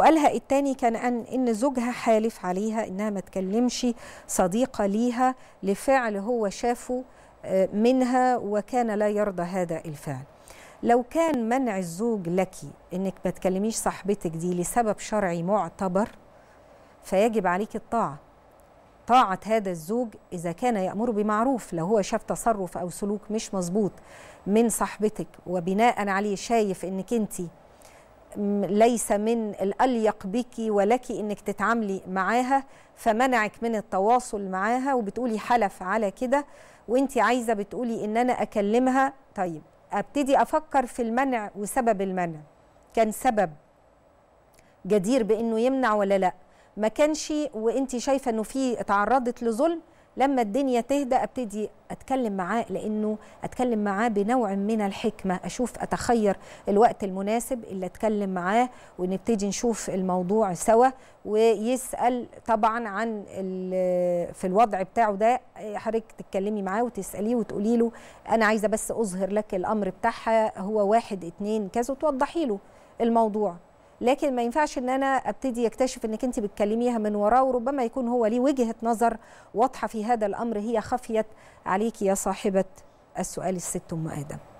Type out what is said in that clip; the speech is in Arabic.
سؤالها التاني كان أن إن زوجها حالف عليها إنها ما تكلمش صديقة ليها لفعل هو شافه آه، منها وكان لا يرضى هذا الفعل لو كان منع الزوج لك إنك ما تكلميش صاحبتك دي لسبب شرعي معتبر فيجب عليك الطاعة طاعة هذا الزوج إذا كان يأمر بمعروف لو هو شاف تصرف أو سلوك مش مظبوط من صاحبتك وبناء عليه شايف إنك أنتِ ليس من الأليق بك ولك إنك تتعاملي معاها فمنعك من التواصل معاها وبتقولي حلف على كده وانت عايزة بتقولي إن أنا أكلمها طيب أبتدي أفكر في المنع وسبب المنع كان سبب جدير بإنه يمنع ولا لأ ما كانش وانت شايفة إنه في تعرضت لظلم لما الدنيا تهدى ابتدي اتكلم معاه لانه اتكلم معاه بنوع من الحكمه اشوف اتخير الوقت المناسب اللي اتكلم معاه ونبتدي نشوف الموضوع سوا ويسال طبعا عن في الوضع بتاعه ده حضرتك تتكلمي معاه وتساليه وتقولي له انا عايزه بس اظهر لك الامر بتاعها هو واحد اتنين كذا وتوضحي له الموضوع لكن ما ينفعش ان انا ابتدي يكتشف انك انت بتكلميها من وراه وربما يكون هو ليه وجهه نظر واضحه في هذا الامر هي خفيت عليك يا صاحبه السؤال الست ام ادم